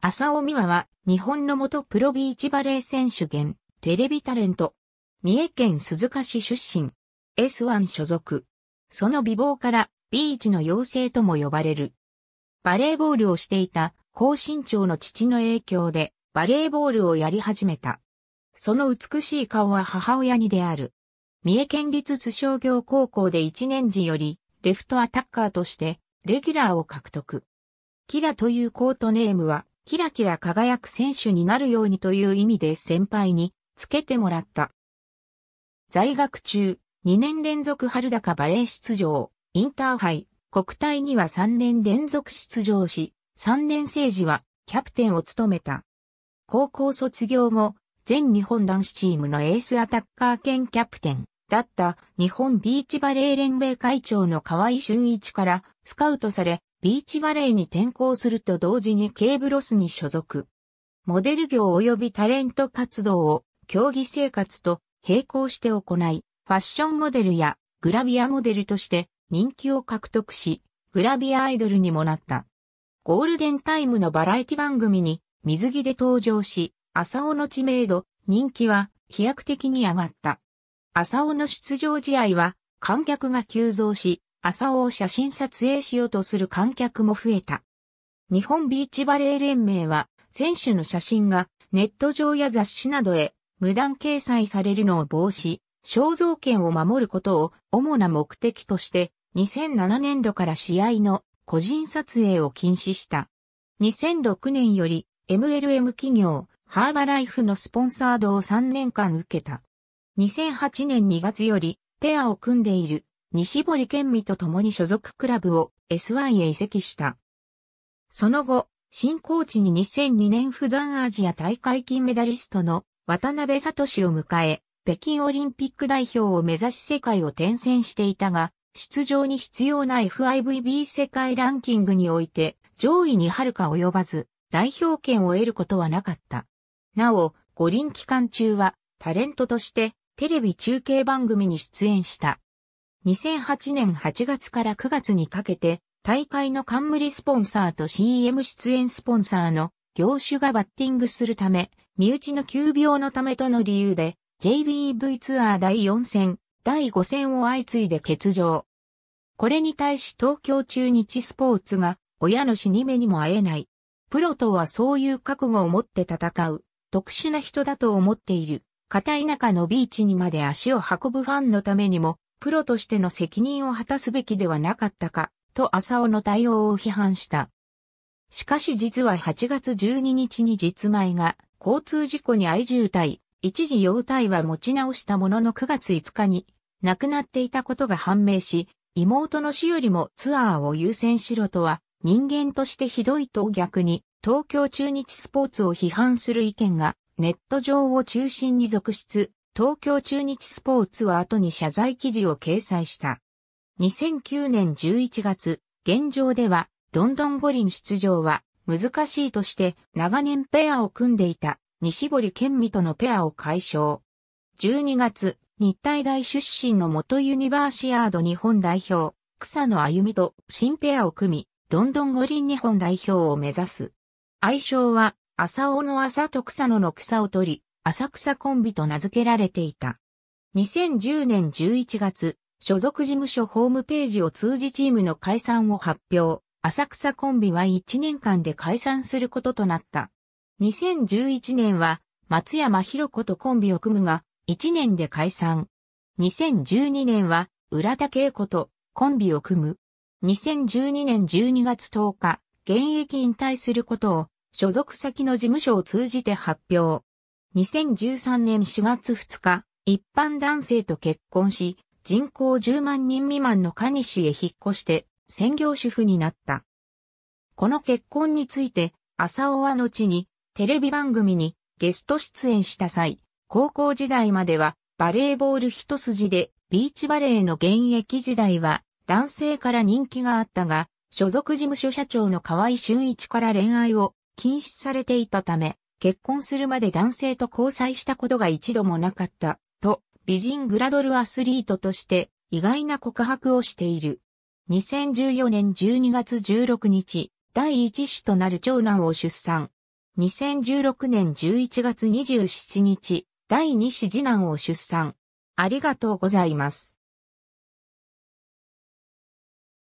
浅尾美和は日本の元プロビーチバレー選手兼テレビタレント。三重県鈴鹿市出身。S1 所属。その美貌からビーチの妖精とも呼ばれる。バレーボールをしていた高身長の父の影響でバレーボールをやり始めた。その美しい顔は母親にである。三重県立津商業高校で1年時よりレフトアタッカーとしてレギュラーを獲得。キラというコートネームはキラキラ輝く選手になるようにという意味で先輩につけてもらった。在学中、2年連続春高バレー出場、インターハイ、国体には3年連続出場し、3年生時はキャプテンを務めた。高校卒業後、全日本男子チームのエースアタッカー兼キャプテンだった日本ビーチバレー連盟会長の河合俊一からスカウトされ、ビーチバレーに転校すると同時にケーブロスに所属。モデル業及びタレント活動を競技生活と並行して行い、ファッションモデルやグラビアモデルとして人気を獲得し、グラビアアイドルにもなった。ゴールデンタイムのバラエティ番組に水着で登場し、浅尾の知名度、人気は飛躍的に上がった。浅尾の出場試合は観客が急増し、朝尾を写真撮影しようとする観客も増えた。日本ビーチバレー連盟は、選手の写真がネット上や雑誌などへ無断掲載されるのを防止、肖像権を守ることを主な目的として、2007年度から試合の個人撮影を禁止した。2006年より MLM 企業、ハーバライフのスポンサードを3年間受けた。2008年2月よりペアを組んでいる西堀健美と共に所属クラブを S1 へ移籍した。その後、新コーチに2002年不残アジア大会金メダリストの渡辺聡を迎え、北京オリンピック代表を目指し世界を転戦していたが、出場に必要な FIVB 世界ランキングにおいて上位に遥か及ばず代表権を得ることはなかった。なお、五輪期間中はタレントとしてテレビ中継番組に出演した。2008年8月から9月にかけて、大会の冠スポンサーと CM 出演スポンサーの業種がバッティングするため、身内の急病のためとの理由で、JBV ツアー第4戦、第5戦を相次いで欠場。これに対し東京中日スポーツが、親の死に目にも会えない。プロとはそういう覚悟を持って戦う、特殊な人だと思っている。片田舎のビーチにまで足を運ぶファンのためにも、プロとしての責任を果たすべきではなかったか、と浅尾の対応を批判した。しかし実は8月12日に実前が交通事故に相渋滞、一時容体は持ち直したものの9月5日に亡くなっていたことが判明し、妹の死よりもツアーを優先しろとは人間としてひどいと逆に東京中日スポーツを批判する意見がネット上を中心に続出、東京中日スポーツは後に謝罪記事を掲載した。2009年11月、現状ではロンドン五輪出場は難しいとして長年ペアを組んでいた西堀健美とのペアを解消。12月、日体大出身の元ユニバーシアード日本代表、草野歩美と新ペアを組み、ロンドン五輪日本代表を目指す。愛称は、朝尾の朝と草野の草を取り、浅草コンビと名付けられていた。2010年11月、所属事務所ホームページを通じチームの解散を発表。浅草コンビは1年間で解散することとなった。2011年は松山弘子とコンビを組むが、1年で解散。2012年は浦田恵子とコンビを組む。2012年12月10日、現役引退することを所属先の事務所を通じて発表。2013年4月2日、一般男性と結婚し、人口10万人未満のカニ市へ引っ越して、専業主婦になった。この結婚について、朝尾は後に、テレビ番組にゲスト出演した際、高校時代まではバレーボール一筋で、ビーチバレーの現役時代は男性から人気があったが、所属事務所社長の河合俊一から恋愛を禁止されていたため、結婚するまで男性と交際したことが一度もなかった、と、美人グラドルアスリートとして意外な告白をしている。2014年12月16日、第一子となる長男を出産。2016年11月27日、第二子次男を出産。ありがとうございます。